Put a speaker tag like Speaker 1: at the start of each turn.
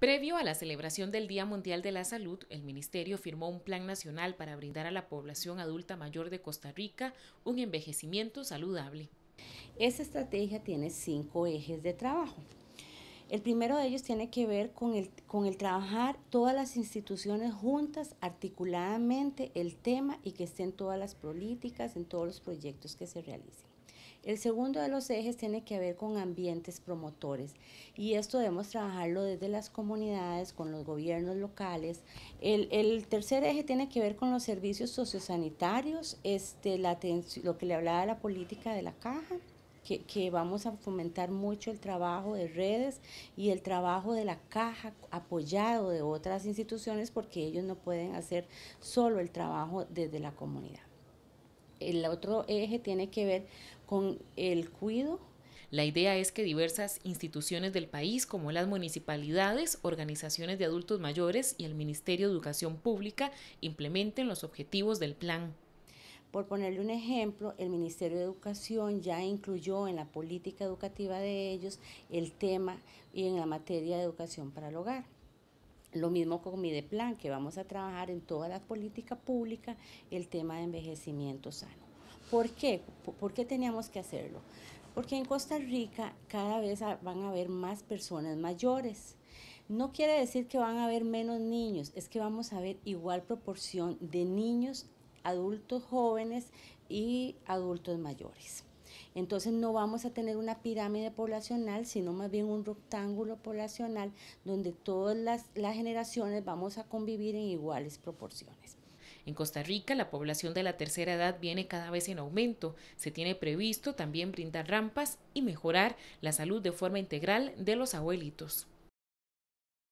Speaker 1: Previo a la celebración del Día Mundial de la Salud, el Ministerio firmó un plan nacional para brindar a la población adulta mayor de Costa Rica un envejecimiento saludable.
Speaker 2: Esta estrategia tiene cinco ejes de trabajo. El primero de ellos tiene que ver con el, con el trabajar todas las instituciones juntas, articuladamente el tema y que estén todas las políticas, en todos los proyectos que se realicen. El segundo de los ejes tiene que ver con ambientes promotores y esto debemos trabajarlo desde las comunidades, con los gobiernos locales. El, tercer eje tiene que ver con los servicios sociosanitarios, este, la, lo que le hablaba la política de la caja. que, vamos a fomentar mucho el trabajo de redes y el trabajo de la caja apoyado de otras instituciones porque ellos no pueden hacer solo el trabajo desde la comunidad el otro eje tiene que ver con el cuido
Speaker 1: la idea es que diversas instituciones del país, como las municipalidades, organizaciones de adultos mayores y el Ministerio de Educación Pública, implementen los objetivos del plan.
Speaker 2: Por ponerle un ejemplo, el Ministerio de Educación ya incluyó en la política educativa de ellos el tema y en la materia de educación para el hogar. Lo mismo con mi de plan que vamos a trabajar en toda la política pública el tema de envejecimiento sano. ¿Por qué? ¿Por qué teníamos que hacerlo? Porque en Costa Rica cada vez van a haber más personas mayores. No quiere decir que van a haber menos niños, es que vamos a ver igual proporción de niños, adultos jóvenes y adultos mayores. Entonces no vamos a tener una pirámide poblacional, sino más bien un rectángulo poblacional donde todas las, generaciones vamos a convivir en iguales proporciones.
Speaker 1: En Costa Rica, la población de la tercera edad viene cada vez en aumento. Se tiene previsto también brindar rampas y mejorar la salud de forma integral de los abuelitos.